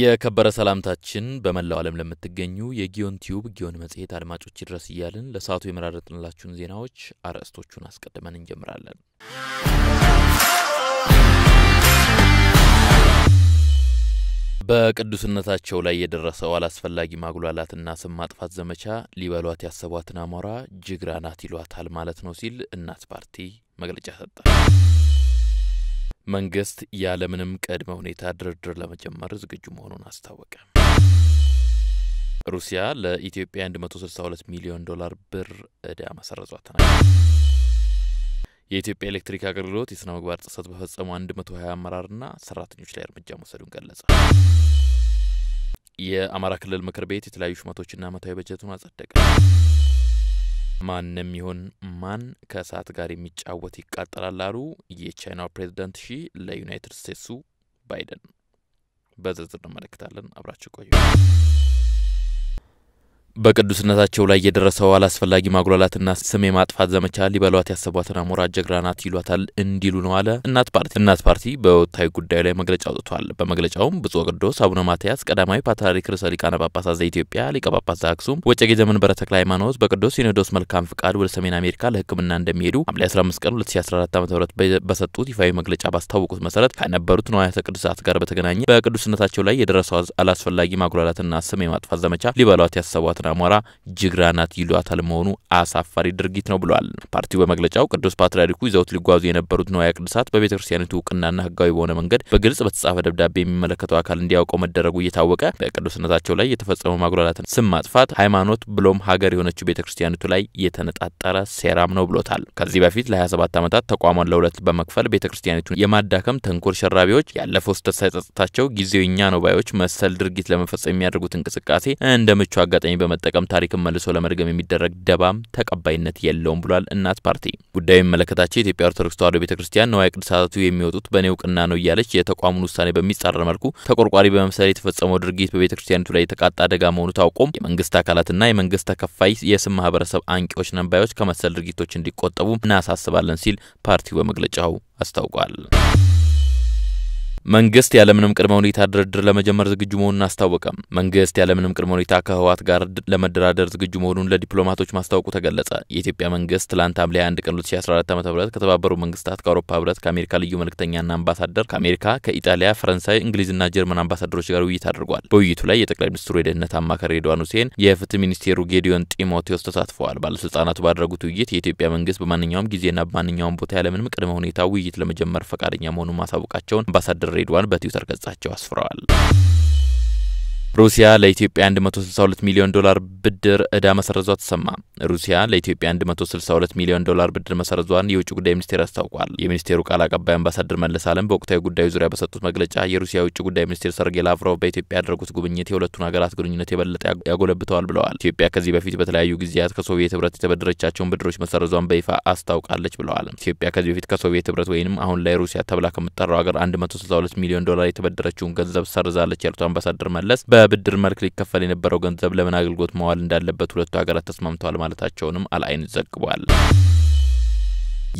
የከበረ ሰላምታችን በመላው ዓለም ለምትገኙ የጊዮን ቲዩብ ጊዮን መጽሔት አድማጮች ይድረስ እያልን ለሰዓቱ የመራረጥንላችሁን ዜናዎች አርዕስቶቹን አስቀድመን እንጀምራለን። በቅዱስነታቸው ላይ የደረሰው አላስፈላጊ ማጉላላትና ስም ማጥፋት ዘመቻ ሊበሏት ያሰቧትን አሞራ ጅግራ ናት ይሏታል ማለት ነው ሲል እናት ፓርቲ መግለጫ ሰጠ። መንግስት ያለምንም ቅድመ ሁኔታ ድርድር ለመጀመር ዝግጁ መሆኑን አስታወቀ። ሩሲያ ለኢትዮጵያ 162 ሚሊዮን ዶላር ብር እዳ መሰረዟ ተናገረ። የኢትዮጵያ ኤሌክትሪክ አገልግሎት የሥነ ምግባር ጥሰት በፈጸሙ 120 አመራርና ሰራተኞች ላይ እርምጃ መውሰዱን ገለጸ። የአማራ ክልል ምክር ቤት የተለያዩ ሹመቶችና ዓመታዊ በጀቱን አጸደቀ። ማንም ይሁን ማን ከእሳት ጋር የሚጫወት ይቃጠላል አሉ የቻይናው ፕሬዚደንት ሺ ለዩናይትድ ስቴትሱ ባይደን። በዝርዝር እንመለከታለን። አብራችሁ ቆዩ። በቅዱስነታቸው ላይ የደረሰው አላስፈላጊ ማጉላላትና ስም የማጥፋት ዘመቻ ሊበሏት ያሰቧትን አሞራ ጀግና ናት ይሏታል እንዲሉ ነው አለ እናት ፓርቲ። እናት ፓርቲ በወቅታዊ ጉዳዩ ላይ መግለጫ አውጥቷል። በመግለጫውም ብፁዕ ቅዱስ አቡነ ማትያስ ቀዳማዊ ፓትርያርክ ርዕሰ ሊቃነ ጳጳሳት ዘኢትዮጵያ ሊቀ ጳጳስ ዘአክሱም ወዕጨጌ ዘመንበረ ተክለ ሃይማኖት በቅዱስ ሲኖዶስ መልካም ፍቃድ ወደ ሰሜን አሜሪካ ለሕክምና እንደሚሄዱ ሐምሌ 15 ቀን 2014 ዓ ም በሰጡት ይፋዊ መግለጫ ባስታወቁት መሰረት ከነበሩት ንዋያተ ቅዱሳት ጋር በተገናኘ በቅዱስነታቸው ላይ የደረሰው አላስፈላጊ ማጉላላትና ስም የማጥፋት ዘመቻ ሊበሏት ያሰቧት ንጥረ አማራ ጅግራ ናት ይሏታል መሆኑ አሳፋሪ ድርጊት ነው ብሏል። ፓርቲው በመግለጫው ቅዱስ ፓትርያርኩ ይዘውት ሊጓዙ የነበሩት ንዋያ ቅድሳት በቤተ ክርስቲያኒቱ እውቅናና ህጋዊ በሆነ መንገድ በግልጽ በተጻፈ ደብዳቤ የሚመለከተው አካል እንዲያውቀው መደረጉ እየታወቀ በቅዱስነታቸው ላይ የተፈጸመው ማጉላላትን፣ ስም ማጥፋት፣ ሃይማኖት ብሎም ሀገር የሆነችው ቤተ ክርስቲያኒቱ ላይ የተነጣጠረ ሴራም ነው ብሎታል። ከዚህ በፊት ለ27 ዓመታት ተቋሟን ለሁለት በመክፈል ቤተ ክርስቲያኒቱን የማዳከም ተንኮል ሸራቢዎች ያለፈው ስህተት ሳይጸጽታቸው ጊዜው እኛ ነው ባዮች መሰል ድርጊት ለመፈጸም የሚያደርጉት እንቅስቃሴ እንደ ምቹ አጋጣሚ በመ በመጠቀም ታሪክን መልሶ ለመድገም የሚደረግ ደባም ተቀባይነት የለውም ብሏል እናት ፓርቲ። ጉዳዩ የሚመለከታቸው የኢትዮጵያ ኦርቶዶክስ ተዋሕዶ ቤተ ክርስቲያን ነዋይ ቅድሳቱ የሚወጡት በእኔ እውቅና ነው እያለች የተቋሙን ውሳኔ በሚጻረር መልኩ ተቆርቋሪ በመምሰል የተፈጸመው ድርጊት በቤተ ክርስቲያኒቱ ላይ የተቃጣ አደጋ መሆኑ ታውቆም የመንግስት አካላትና የመንግስት ተከፋይ የስም ማህበረሰብ አንቂዎች ነንባዮች ከመሰል ድርጊቶች እንዲቆጠቡ እናሳስባለን ሲል ፓርቲው በመግለጫው አስታውቋል። መንግስት ያለምንም ቅድመ ሁኔታ ድርድር ለመጀመር ዝግጁ መሆኑን አስታወቀ። መንግስት ያለምንም ቅድመ ሁኔታ ከህወሓት ጋር ለመደራደር ዝግጁ መሆኑን ለዲፕሎማቶች ማስታወቁ ተገለጸ። የኢትዮጵያ መንግስት ትላንት ሐምሌ 1 ቀን 2014 ዓ ም ከተባበሩት መንግስታት፣ ከአውሮፓ ህብረት፣ ከአሜሪካ ልዩ መልእክተኛና አምባሳደር፣ ከአሜሪካ፣ ከኢጣሊያ፣ ፈረንሳይ፣ እንግሊዝና ጀርመን አምባሳደሮች ጋር ውይይት አድርጓል። በውይይቱ ላይ የጠቅላይ ሚኒስትሩ የደህንነት አማካሪ ሬድዋን ሁሴን፣ የፍትህ ሚኒስቴሩ ጌዲዮን ጢሞቴዎስ ተሳትፈዋል። ባለስልጣናቱ ባደረጉት ውይይት የኢትዮጵያ መንግስት በማንኛውም ጊዜና በማንኛውም ቦታ ያለምንም ቅድመ ሁኔታ ውይይት ለመጀመር ፈቃደኛ መሆኑን ማሳወቃቸውን አምባሳደር ሬድዋን በትዊተር ገጻቸው አስፍረዋል። ሩሲያ ለኢትዮጵያ 162 ሚሊዮን ዶላር ብድር እዳ መሰረዟ ተሰማ። ሩሲያ ለኢትዮጵያ 162 ሚሊዮን ዶላር ብድር መሰረዟን የውጭ ጉዳይ ሚኒስቴር አስታውቋል። የሚኒስቴሩ ቃል አቀባይ አምባሳደር መለስ አለም በወቅታዊ ጉዳዩ ዙሪያ በሰጡት መግለጫ የሩሲያ የውጭ ጉዳይ ሚኒስቴር ሰርጌ ላቭሮቭ በኢትዮጵያ ያደረጉት ጉብኝት የሁለቱን ሀገራት ግንኙነት የበለጠ ያጎለብተዋል ብለዋል። ኢትዮጵያ ከዚህ በፊት በተለያዩ ጊዜያት ከሶቪየት ህብረት የተበደረቻቸውን ብድሮች መሰረዟን በይፋ አስታውቃለች ብለዋል። ኢትዮጵያ ከዚህ በፊት ከሶቪየት ህብረት ወይም አሁን ላይ ሩሲያ ተብላ ከምትጠራው ሀገር 162 ሚሊዮን ዶላር የተበደረችውን ገንዘብ ሰርዛለች ያሉት አምባሳደር መለስ በብድር መልክ ሊከፈል የነበረው ገንዘብ ለምን አገልግሎት መዋል እንዳለበት ሁለቱ ሀገራት ተስማምተዋል ማለታቸውንም አልአይን ዘግቧል።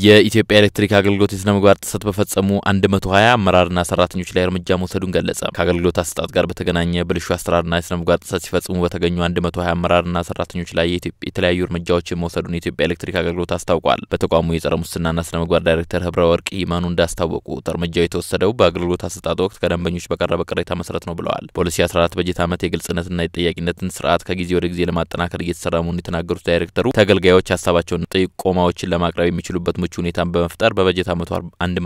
የኢትዮጵያ ኤሌክትሪክ አገልግሎት የስነ ምግባር ጥሰት በፈጸሙ 120 አመራርና ሰራተኞች ላይ እርምጃ መውሰዱን ገለጸ። ከአገልግሎት አሰጣጥ ጋር በተገናኘ ብልሹ አሰራርና የስነ ምግባር ጥሰት ሲፈጽሙ በተገኙ 120 አመራርና ሰራተኞች ላይ የተለያዩ እርምጃዎችን መውሰዱን የኢትዮጵያ ኤሌክትሪክ አገልግሎት አስታውቋል። በተቋሙ የጸረ ሙስናና ስነ ምግባር ዳይሬክተር ህብረ ወርቅ ይመኑ እንዳስታወቁት እርምጃው የተወሰደው በአገልግሎት አሰጣጥ ወቅት ከደንበኞች በቀረበ ቅሬታ መሰረት ነው ብለዋል። 14 በጀት ዓመት የግልጽነትና የጠያቂነትን ስርዓት ከጊዜ ወደ ጊዜ ለማጠናከር እየተሰራ መሆኑን የተናገሩት ዳይሬክተሩ ተገልጋዮች ሀሳባቸውን ጥቆማዎችን ለማቅረብ የሚችሉበት ምቹ ሁኔታን በመፍጠር በበጀት ዓመቱ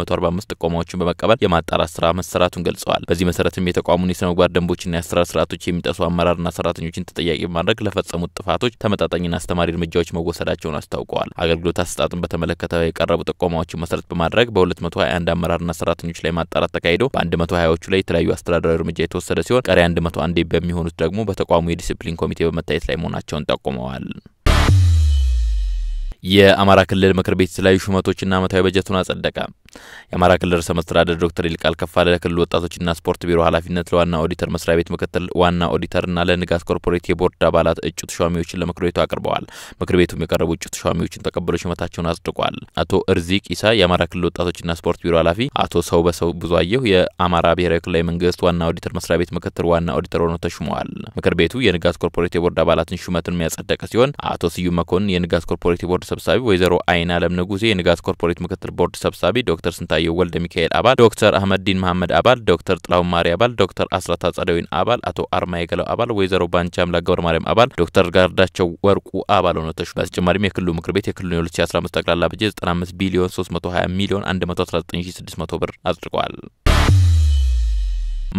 145 ጥቆማዎችን በመቀበል የማጣራት ስራ መሰራቱን ገልጸዋል። በዚህ መሰረትም የተቋሙን የስነ ምግባር ደንቦችና የአሰራር ስርዓቶች የሚጠሱ አመራርና ሰራተኞችን ተጠያቂ በማድረግ ለፈጸሙት ጥፋቶች ተመጣጣኝና አስተማሪ እርምጃዎች መወሰዳቸውን አስታውቀዋል። አገልግሎት አሰጣጥን በተመለከተ የቀረቡ ጥቆማዎችን መሰረት በማድረግ በ221 አመራርና ሰራተኞች ላይ ማጣራት ተካሂዶ በ120ዎቹ ላይ የተለያዩ አስተዳደራዊ እርምጃ የተወሰደ ሲሆን ቀሪ 101 በሚሆኑት ደግሞ በተቋሙ የዲሲፕሊን ኮሚቴ በመታየት ላይ መሆናቸውን ጠቁመዋል። የአማራ ክልል ምክር ቤት የተለያዩ ሹመቶችና አመታዊ በጀቱን አጸደቀ። የአማራ ክልል ርዕሰ መስተዳደር ዶክተር ይልቃል ከፋለ ለክልል ወጣቶችና ስፖርት ቢሮ ኃላፊነት ለዋና ኦዲተር መስሪያ ቤት ምክትል ዋና ኦዲተርና ለንጋት ኮርፖሬት የቦርድ አባላት እጩ ተሿሚዎችን ለምክር ቤቱ አቅርበዋል። ምክር ቤቱም የቀረቡ እጩ ተሿሚዎችን ተቀብሎ ሹመታቸውን አጽድቋል። አቶ እርዚቅ ኢሳ የአማራ ክልል ወጣቶችና ስፖርት ቢሮ ኃላፊ፣ አቶ ሰው በሰው አየሁ የአማራ ብሔራዊ ክልላዊ መንግስት ዋና ኦዲተር መስሪያ ቤት ምክትል ዋና ኦዲተር ሆነው ተሹመዋል። ምክር ቤቱ የንጋት ኮርፖሬት የቦርድ አባላትን ሹመትን የሚያጸደቀ ሲሆን አቶ ስዩም መኮንን የንጋት ኮርፖሬት የቦርድ ሰብሳቢ፣ ወይዘሮ አይን አለም ንጉሴ የንጋት ኮርፖሬት ምክትል ቦርድ ሰብሳቢ ዶክተር ስንታየው ወልደ ሚካኤል አባል፣ ዶክተር አህመድዲን መሐመድ አባል፣ ዶክተር ጥላሁን ማሪ አባል፣ ዶክተር አስራት አጸደዊን አባል፣ አቶ አርማ የገለው አባል፣ ወይዘሮ ባንቻ አምላክ ገብረ ማርያም አባል፣ ዶክተር ጋርዳቸው ወርቁ አባል ሆነው ተሹ። በተጨማሪም የክልሉ ምክር ቤት የክልሉ የ2015 ጠቅላላ በጀት 95 ቢሊዮን 320 ሚሊዮን 119 ብር አጽድቀዋል።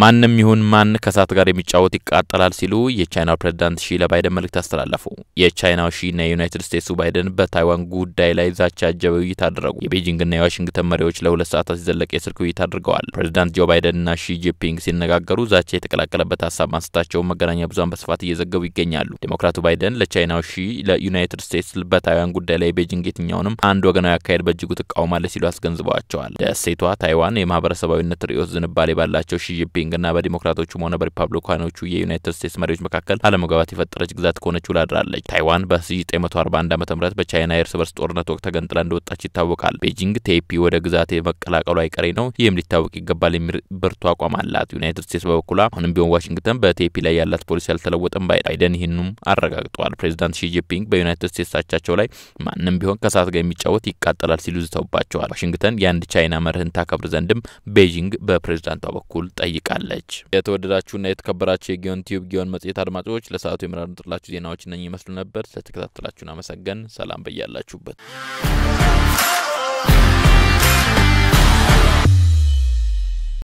ማንም ይሁን ማን ከእሳት ጋር የሚጫወት ይቃጠላል ሲሉ የቻይናው ፕሬዚዳንት ሺ ለባይደን መልእክት አስተላለፉ። የቻይናው ሺና የዩናይትድ ስቴትሱ ባይደን በታይዋን ጉዳይ ላይ ዛቻ ያጀበ ውይይት አደረጉ። የቤጂንግና የዋሽንግተን መሪዎች ለሁለት ሰዓታት ሲዘለቅ የስልክ ውይይት አድርገዋል። ፕሬዚዳንት ጆ ባይደንና ሺ ጂፒንግ ሲነጋገሩ ዛቻ የተቀላቀለበት ሀሳብ ማንስታቸው መገናኛ ብዙሃን በስፋት እየዘገቡ ይገኛሉ። ዴሞክራቱ ባይደን ለቻይናው ሺ ለዩናይትድ ስቴትስ በታይዋን ጉዳይ ላይ ቤጂንግ የትኛውንም አንድ ወገናዊ አካሄድ በእጅጉ ትቃውማለች ሲሉ አስገንዝበዋቸዋል። ደሴቷ ታይዋን የማህበረሰባዊነት ርዕዮት ዝንባሌ ባላቸው ሺ ጂፒንግ በኢንግና በዲሞክራቶቹም ሆነ በሪፐብሊካኖቹ የዩናይትድ ስቴትስ መሪዎች መካከል አለመግባባት የፈጠረች ግዛት ከሆነች ውላ አድራለች። ታይዋን በ1941 ዓ ም በቻይና የእርስ በርስ ጦርነት ወቅት ተገንጥላ እንደወጣች ይታወቃል። ቤጂንግ ቴፒ ወደ ግዛት የመቀላቀሉ አይቀሬ ነው፣ ይህም ሊታወቅ ይገባል የሚል ብርቱ አቋም አላት። ዩናይትድ ስቴትስ በበኩሏ አሁንም ቢሆን ዋሽንግተን በቴፒ ላይ ያላት ፖሊሲ አልተለወጠም ባይ ባይደን ይህንም አረጋግጠዋል። ፕሬዚዳንት ሺጂፒንግ በዩናይትድ ስቴትስ አቻቸው ላይ ማንም ቢሆን ከእሳት ጋር የሚጫወት ይቃጠላል ሲሉ ዝተውባቸዋል። ዋሽንግተን የአንድ ቻይና መርህን ታከብር ዘንድም ቤጂንግ በፕሬዚዳንቷ በኩል ጠይቃል። አስታውቃለች። የተወደዳችሁና የተከበራችሁ የጊዮን ቲዩብ ጊዮን መጽሔት አድማጮች ለሰዓቱ የመራርንጥላችሁ ዜናዎች እነ ይመስሉ ነበር። ስለተከታተላችሁን አመሰገን። ሰላም በያላችሁበት።